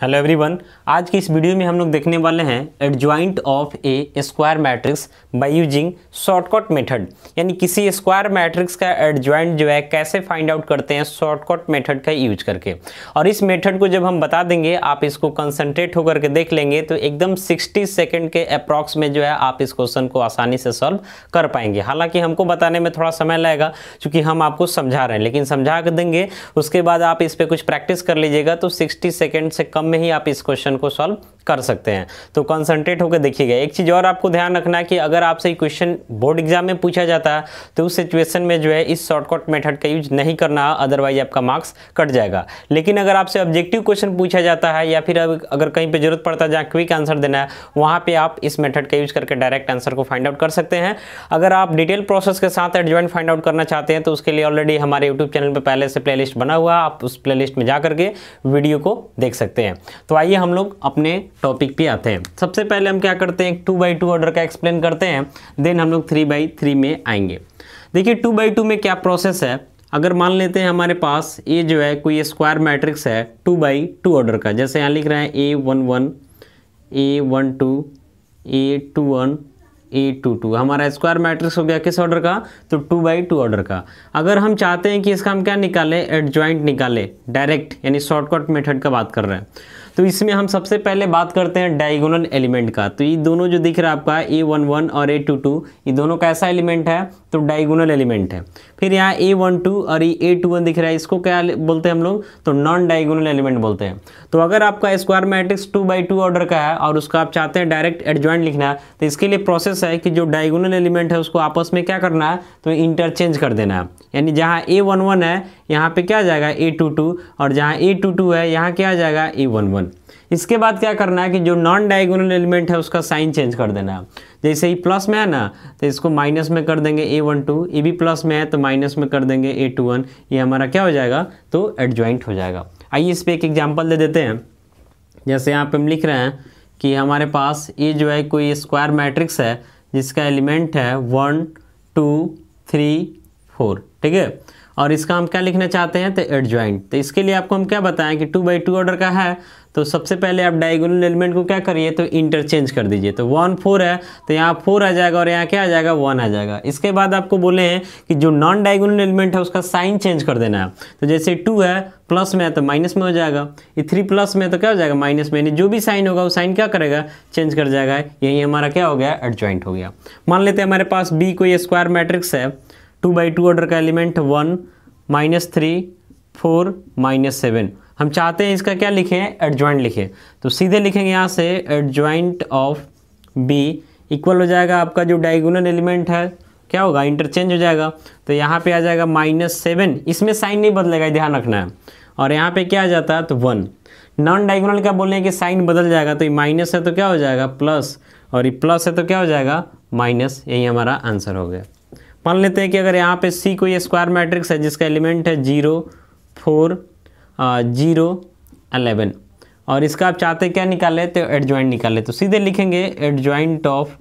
hello everyone आज की इस वीडियो में हम लोग देखने वाले हैं adjoint of a square matrix by using shortcut method यानी किसी स्क्वायर मैट्रिक्स का एडजॉइंट जो है कैसे फाइंड आउट करते हैं शॉर्टकट मेथड का यूज करके और इस मेथड को जब हम बता देंगे आप इसको कंसनट्रेट होकर के देख लेंगे तो एकदम सिक्सटी सेकेंड के अप्रॉक्स में जो है आप इस क्वेश्चन को आसानी से सॉल्व कर पाएंगे हालांकि हमको बताने में थोड़ा समय लगेगा चूँकि हम आपको समझा रहे हैं लेकिन समझा कर देंगे उसके बाद आप इस पर कुछ प्रैक्टिस कर लीजिएगा तो सिक्सटी सेकेंड से कम फॉर्म में ही आप इस क्वेश्चन को सॉल्व कर सकते हैं तो कॉन्सेंट्रेट होकर देखिएगा एक चीज़ और आपको ध्यान रखना है कि अगर आपसे क्वेश्चन बोर्ड एग्जाम में पूछा जाता है तो उस सिचुएशन में जो है इस शॉर्टकट मेथड का यूज नहीं करना अदरवाइज आपका मार्क्स कट जाएगा लेकिन अगर आपसे ऑब्जेक्टिव क्वेश्चन पूछा जाता है या फिर अगर कहीं पर जरूरत पड़ता है जहाँ क्विक आंसर देना है वहाँ पर आप इस मेथड का यूज करके डायरेक्ट आंसर को फाइंड आउट कर सकते हैं अगर आप डिटेल प्रोसेस के साथ एडजॉइंट फाइंड आउट करना चाहते हैं तो उसके लिए ऑलरेडी हमारे यूट्यूब चैनल पर पहले से प्लेलिस्ट बना हुआ आप उस प्ले में जा करके वीडियो को देख सकते हैं तो आइए हम लोग अपने टॉपिक पे आते हैं सबसे पहले हम क्या करते हैं टू बाई टू ऑर्डर का एक्सप्लेन करते हैं देन हम लोग थ्री बाई थ्री में आएंगे देखिए टू बाई टू में क्या प्रोसेस है अगर मान लेते हैं हमारे पास ये जो है कोई स्क्वायर मैट्रिक्स है टू बाई टू ऑर्डर का जैसे यहाँ लिख रहे हैं A one one A one two A two one A two two हमारा स्क्वायर मैट्रिक्स हो गया किस ऑर्डर का तो टू बाई टू ऑर्डर का अगर हम चाहते हैं कि इसका हम क्या निकालें एडजॉइंट निकालें डायरेक्ट यानी शॉर्टकट मेथड का बात कर रहे हैं तो इसमें हम सबसे पहले बात करते हैं डायगोनल एलिमेंट का तो ये दोनों जो दिख रहा है आपका ए वन वन और ए टू टू ये दोनों का ऐसा एलिमेंट है तो डायगोनल एलिमेंट है फिर यहाँ ए वन टू और ये ए टू वन दिख रहा है इसको क्या बोलते हैं हम लोग तो नॉन डायगोनल एलिमेंट बोलते हैं तो अगर आपका square matrix two by two order का है और उसका आप चाहते हैं डायरेक्ट एडजॉइंट लिखना तो इसके लिए प्रोसेस है कि जो डायगोनल एलिमेंट है उसको आपस में क्या करना है तो इंटरचेंज कर देना है यानी जहाँ ए वन वन है यहाँ पर क्या आ जाएगा ए टू टू और जहाँ ए टू टू है यहाँ क्या आ जाएगा ए वन वन इसके बाद क्या करना है कि जो नॉन डायगोनल एलिमेंट है उसका साइन चेंज कर देना है जैसे ही प्लस में है ना तो इसको माइनस में कर देंगे ए वन टू ये भी प्लस में है तो माइनस में कर देंगे ए टू वन ये हमारा क्या हो जाएगा तो एडजॉइंट हो जाएगा आइए इस पर एक एग्जाम्पल दे देते हैं जैसे यहाँ पे हम लिख रहे हैं कि हमारे पास ये जो है कोई स्क्वायर मैट्रिक्स है जिसका एलिमेंट है वन टू थ्री फोर ठीक है और इसका हम क्या लिखना चाहते हैं तो एडजॉइंट तो इसके लिए आपको हम क्या बताएं कि टू बाई टू ऑर्डर का है तो सबसे पहले आप डायगोनल एलिमेंट को क्या करिए तो इंटरचेंज कर दीजिए तो वन फोर है तो यहाँ फोर आ जाएगा और यहाँ क्या आ जाएगा वन आ जाएगा इसके बाद आपको बोले हैं कि जो नॉन डायगोनल एलिमेंट है उसका साइन चेंज कर देना है तो जैसे टू है प्लस में है तो माइनस में हो जाएगा ये थ्री प्लस में तो क्या हो जाएगा माइनस में जो भी साइन होगा वो साइन क्या करेगा चेंज कर जाएगा यही हमारा क्या हो गया एडजॉइंट हो गया मान लेते हैं हमारे पास बी कोई स्क्वायर मैट्रिक्स है टू बाई टू ऑर्डर का element one minus three four minus seven हम चाहते हैं इसका क्या लिखें एडजॉइंट लिखें तो सीधे लिखेंगे यहाँ से एडजॉइंट ऑफ बी इक्वल हो जाएगा आपका जो डायगोनल एलिमेंट है क्या होगा इंटरचेंज हो जाएगा तो यहाँ पे आ जाएगा माइनस सेवन इसमें साइन नहीं बदलेगा ध्यान रखना है और यहाँ पे क्या आ जाता है तो वन नॉन डायगोनल का बोल रहे हैं कि साइन बदल जाएगा तो ये माइनस है तो क्या हो जाएगा प्लस और ये प्लस है तो क्या हो जाएगा माइनस यही हमारा आंसर हो गया मान लेते हैं कि अगर यहाँ पे सी कोई स्क्वायर मैट्रिक्स है जिसका एलिमेंट है जीरो फोर जीरो अलेवन और इसका आप चाहते क्या निकालें तो एडजॉइंट निकालें तो सीधे लिखेंगे एडजॉइंट ऑफ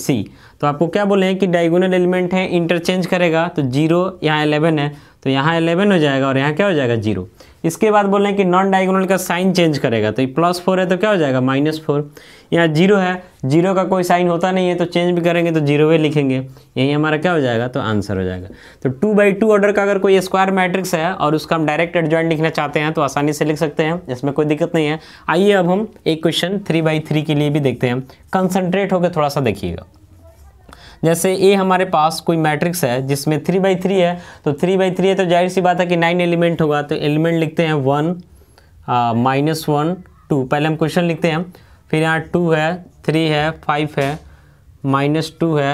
सी तो आपको क्या बोले हैं कि डायगोनल एलिमेंट है इंटरचेंज करेगा तो जीरो यहाँ एलेवन है तो यहाँ एलेवन हो जाएगा और यहाँ क्या हो जाएगा जीरो इसके बाद बोल रहे हैं कि नॉन डायगोनल का साइन चेंज करेगा तो प्लस फोर है तो क्या हो जाएगा माइनस फोर यहाँ जीरो है जीरो का कोई साइन होता नहीं है तो चेंज भी करेंगे तो जीरो ही लिखेंगे यही हमारा क्या हो जाएगा तो आंसर हो जाएगा तो टू बाई टू ऑर्डर का अगर कोई स्क्वायर मैट्रिक्स है और उसका हम डायरेक्ट एडजॉइंट लिखना चाहते हैं तो आसानी से लिख सकते हैं इसमें कोई दिक्कत नहीं है आइए अब हम एक क्वेश्चन थ्री बाई थ्री के लिए भी देखते हैं कंसनट्रेट होकर थोड़ा सा देखिएगा जैसे ए हमारे पास कोई मैट्रिक्स है जिसमें थ्री बाई थ्री है तो थ्री बाई थ्री है तो जाहिर सी बात है कि नाइन एलिमेंट होगा तो एलिमेंट लिखते हैं वन माइनस वन टू पहले हम क्वेश्चन लिखते हैं फिर यहाँ टू है थ्री है फाइव है माइनस टू है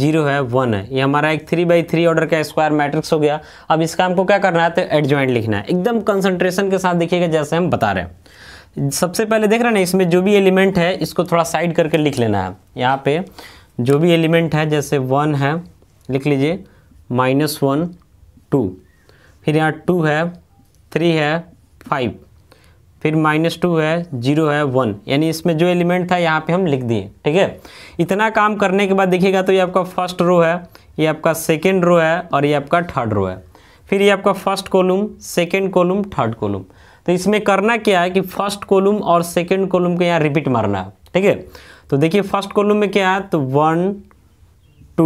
जीरो है वन है ये हमारा एक थ्री बाई थ्री ऑर्डर का स्क्वायर मैट्रिक्स हो गया अब इसका हमको क्या करना है तो एडजॉइंट लिखना है एकदम कंसंट्रेशन के साथ देखिएगा जैसे हम बता रहे हैं सबसे पहले देख रहे हैं ना इसमें जो भी एलिमेंट है इसको थोड़ा साइड करके लिख लेना है यहाँ पे जो भी एलिमेंट है जैसे वन है लिख लीजिए माइनस वन टू फिर यहाँ टू है थ्री है फाइव फिर माइनस टू है जीरो है वन यानी इसमें जो एलिमेंट था यहाँ पे हम लिख दिए ठीक है इतना काम करने के बाद देखिएगा तो ये आपका फर्स्ट रो है ये आपका सेकेंड रो है और ये आपका थर्ड रो है फिर ये आपका first column second column third column तो इसमें करना क्या है कि फर्स्ट कॉलम और सेकेंड कॉलम को यहाँ रिपीट मारना है ठीक है तो देखिए फर्स्ट कॉलम में क्या है तो one two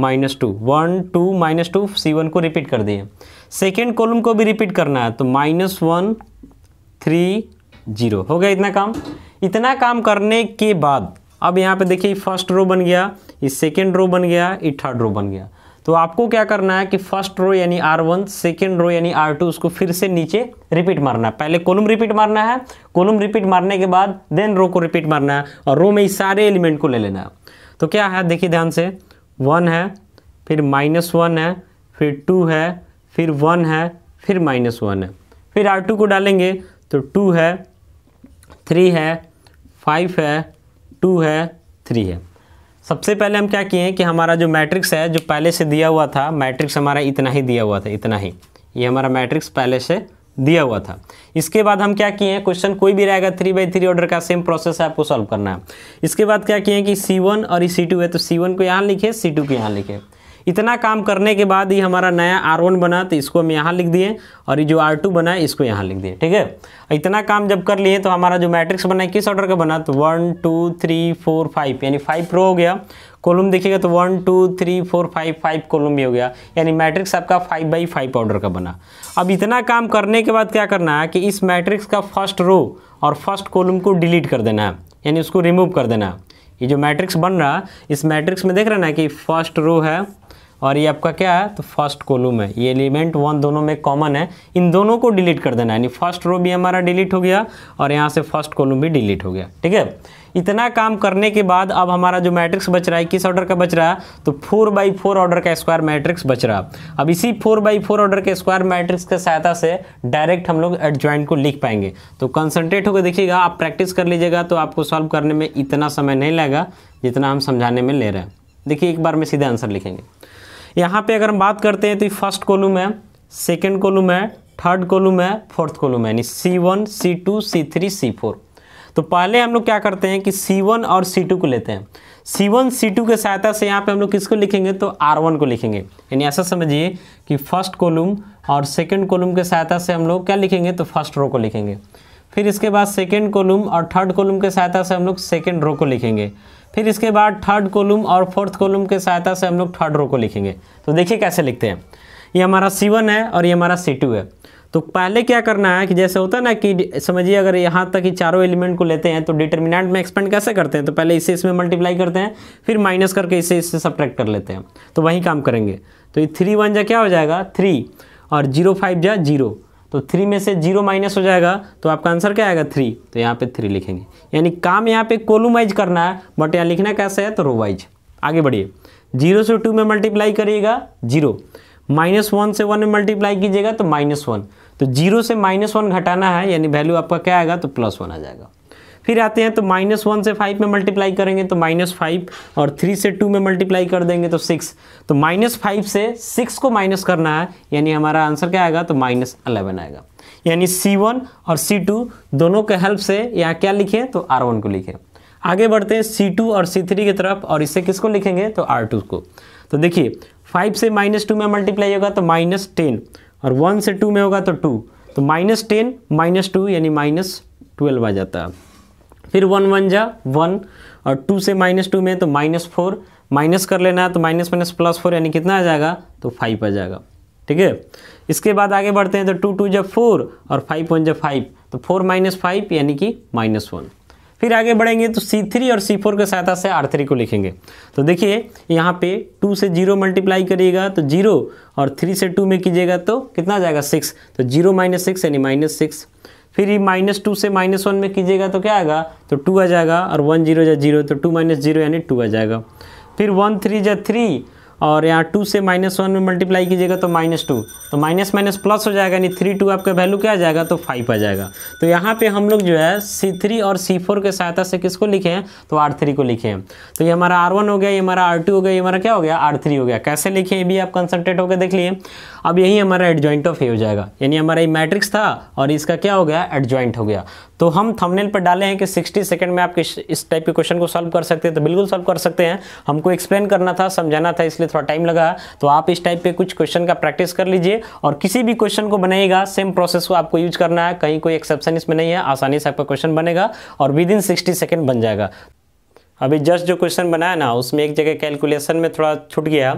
minus two one two minus two C one को रिपीट कर दिए सेकेंड कॉलम को भी रिपीट करना है तो माइनस वन थ्री जीरो हो गया इतना काम इतना काम करने के बाद अब यहाँ पे देखिए फर्स्ट रो बन गया ये सेकेंड रो बन गया ये थर्ड रो बन गया तो आपको क्या करना है कि फर्स्ट रो यानी आर वन सेकेंड रो यानी आर टू उसको फिर से नीचे रिपीट मारना है पहले कोलम रिपीट मारना है कोलम रिपीट मारने के बाद देन रो को रिपीट मारना है और रो में इस सारे एलिमेंट को ले लेना है तो क्या है देखिए ध्यान से वन है फिर माइनस वन है फिर टू है फिर वन है फिर माइनस वन है फिर आर टू को डालेंगे तो टू है थ्री है फाइव है टू है थ्री है सबसे पहले हम क्या किए हैं कि हमारा जो मैट्रिक्स है जो पहले से दिया हुआ था मैट्रिक्स हमारा इतना ही दिया हुआ था इतना ही ये हमारा मैट्रिक्स पहले से दिया हुआ था इसके बाद हम क्या किए हैं क्वेश्चन कोई भी रहेगा थ्री बाई थ्री ऑर्डर का सेम प्रोसेस है आपको सॉल्व करना है इसके बाद क्या किए हैं कि सी वन और सी e टू है तो सी वन को यहाँ लिखे सी टू को यहाँ लिखे इतना काम करने के बाद ये हमारा नया आर वन बना तो इसको हम यहाँ लिख दिए और ये जो आर टू बना इसको यहाँ लिख दिए ठीक है इतना काम जब कर लिए तो हमारा जो मैट्रिक्स बना है किस ऑर्डर का बना तो one two three four five यानी फाइव प्रो हो गया कॉलम देखिएगा तो one two three four five five column भी हो गया यानी मैट्रिक्स आपका फाइव बाई फाइव ऑर्डर का बना अब इतना काम करने के बाद क्या करना है कि इस मैट्रिक्स का फर्स्ट रो और फर्स्ट कॉलम को डिलीट कर देना है यानी उसको रिमूव कर देना है ये जो मैट्रिक्स बन रहा इस मैट्रिक्स में देख रहे ना कि फर्स्ट रो है और ये आपका क्या है तो फर्स्ट कॉलम है ये एलिमेंट वन दोनों में कॉमन है इन दोनों को डिलीट कर देना यानी फर्स्ट रो भी हमारा डिलीट हो गया और यहाँ से फर्स्ट कॉलम भी डिलीट हो गया ठीक है इतना काम करने के बाद अब हमारा जो मैट्रिक्स बच रहा है किस ऑर्डर का बच रहा है तो फोर बाई फोर ऑर्डर का स्क्वायर मैट्रिक्स बच रहा है अब इसी फोर बाई फोर ऑर्डर के स्क्वायर मैट्रिक्स की सहायता से डायरेक्ट हम लोग एडजॉइंट को लिख पाएंगे तो कंसनट्रेट होकर देखिएगा आप प्रैक्टिस कर लीजिएगा तो आपको सॉल्व करने में इतना समय नहीं लगेगा जितना हम समझाने में ले रहे हैं देखिए एक बार में सीधे आंसर लिखेंगे यहाँ पे अगर हम बात करते हैं तो फर्स्ट कॉलम है सेकेंड कॉलम है थर्ड कॉलम है फोर्थ कॉलम है यानी C one C two C three C four तो पहले हम लोग क्या करते हैं कि C1 और C2 को लेते हैं C1 C2 के सहायता से यहाँ पे हम लोग किसको लिखेंगे तो R1 को लिखेंगे यानी ऐसा समझिए कि फर्स्ट कॉलम और सेकेंड कॉलम के सहायता से हम लोग क्या लिखेंगे तो फर्स्ट रो को लिखेंगे फिर इसके बाद सेकेंड कॉलम और थर्ड कॉलम के सहायता से हम लोग सेकेंड रो को लिखेंगे फिर इसके बाद थर्ड कॉलम और फोर्थ कॉलम के सहायता से हम लोग थर्ड रो को लिखेंगे तो देखिए कैसे लिखते हैं ये हमारा C1 है और ये हमारा सी टू है तो पहले क्या करना है कि जैसे होता है ना कि समझिए अगर यहाँ तक ये चारों एलिमेंट को लेते हैं तो डिटर्मिनेंट में एक्सपेंड कैसे करते हैं तो पहले इसे इसमें मल्टीप्लाई करते हैं फिर माइनस करके इसे इससे सब्ट्रैक्ट कर लेते हैं तो वही काम करेंगे तो ये थ्री वन जा क्या हो जाएगा थ्री और जीरो फाइव जा जीरो तो थ्री में से जीरो माइनस हो जाएगा तो आपका आंसर क्या आएगा थ्री तो यहाँ पे थ्री लिखेंगे यानी काम यहाँ पे कोलुमाइज करना है बट यहाँ लिखना कैसे है तो रोवाइज आगे बढ़िए जीरो से टू में मल्टीप्लाई करिएगा जीरो माइनस वन से वन में मल्टीप्लाई कीजिएगा तो माइनस वन तो जीरो से माइनस वन घटाना है यानी वैल्यू आपका क्या आएगा तो प्लस वन आ जाएगा फिर आते हैं तो माइनस वन से फाइव में मल्टीप्लाई करेंगे तो माइनस फाइव और थ्री से टू में मल्टीप्लाई कर देंगे तो सिक्स तो माइनस फाइव से सिक्स को माइनस करना है यानी हमारा आंसर क्या आएगा तो माइनस अलेवन आएगा यानी सी वन और सी टू दोनों के हेल्प से यहाँ क्या लिखे तो आर वन को लिखे आगे बढ़ते हैं सी टू और सी थ्री की तरफ और इससे किसको लिखेंगे तो आर टू को तो देखिए फाइव से माइनस टू में मल्टीप्लाई होगा तो माइनस टेन और वन से टू में होगा तो टू तो माइनस टेन माइनस टू यानी माइनस ट्वेल्व आ जाता है फिर वन वन जा वन और टू से माइनस टू में तो माइनस फोर माइनस कर लेना है तो माइनस माइनस प्लस फोर यानी कितना आ जाएगा तो फाइव आ जाएगा ठीक है इसके बाद आगे बढ़ते हैं तो टू टू जब फोर और फाइव वन जब फाइव तो फोर माइनस फाइव यानी कि माइनस वन फिर आगे बढ़ेंगे तो सी थ्री और सी फोर के सहायता से आर थ्री को लिखेंगे तो देखिए यहाँ पे टू से जीरो मल्टीप्लाई करिएगा तो जीरो और थ्री से टू में कीजिएगा तो कितना आ जाएगा सिक्स तो जीरो माइनस सिक्स यानी माइनस सिक्स फिर ये माइनस टू से माइनस वन में कीजिएगा तो क्या आएगा तो टू आ जाएगा और वन जीरो जा जीरो तो टू माइनस जीरो यानी टू आ जाएगा फिर वन थ्री जा थ्री और यहाँ टू से माइनस वन में मल्टीप्लाई कीजिएगा तो माइनस टू तो माइनस माइनस प्लस हो जाएगा यानी थ्री टू आपका वैल्यू क्या आ जाएगा तो फाइव आ जाएगा तो यहाँ पे हम लोग जो है सी थ्री और सी फोर के सहायता से किसको लिखे हैं तो आर थ्री को लिखे हैं तो ये हमारा आर वन हो गया ये हमारा आर टू हो गया ये हमारा क्या हो गया आर थ्री हो गया कैसे लिखे ये भी आप कंसनट्रेट होकर देख लिए अब यही हमारा एडजॉइंट ऑफ ए हो जाएगा यानी हमारा ये मैट्रिक्स था और इसका क्या हो गया एडजॉइंट हो गया तो हम थंबनेल पर डाले हैं कि 60 सेकंड में आप इस टाइप के क्वेश्चन को सॉल्व कर सकते हैं तो बिल्कुल सॉल्व कर सकते हैं हमको एक्सप्लेन करना था समझाना था इसलिए इसलिए थोड़ा टाइम लगा तो आप इस टाइप पे कुछ क्वेश्चन का प्रैक्टिस कर लीजिए और किसी भी क्वेश्चन को बनाइएगा सेम प्रोसेस को आपको यूज करना है कहीं कोई एक्सेप्शन इसमें नहीं है आसानी से आपका क्वेश्चन बनेगा और विद इन सिक्सटी सेकेंड बन जाएगा अभी जस्ट जो क्वेश्चन बनाया ना उसमें एक जगह कैलकुलेशन में थोड़ा छूट गया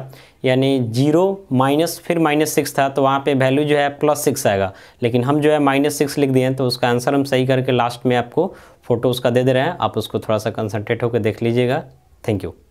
यानी जीरो माइनस फिर माइनस सिक्स था तो वहाँ पे वैल्यू जो है प्लस सिक्स आएगा लेकिन हम जो है माइनस सिक्स लिख दिए हैं तो उसका आंसर हम सही करके लास्ट में आपको फ़ोटो उसका दे दे रहे हैं आप उसको थोड़ा सा कंसनट्रेट होकर देख लीजिएगा थैंक यू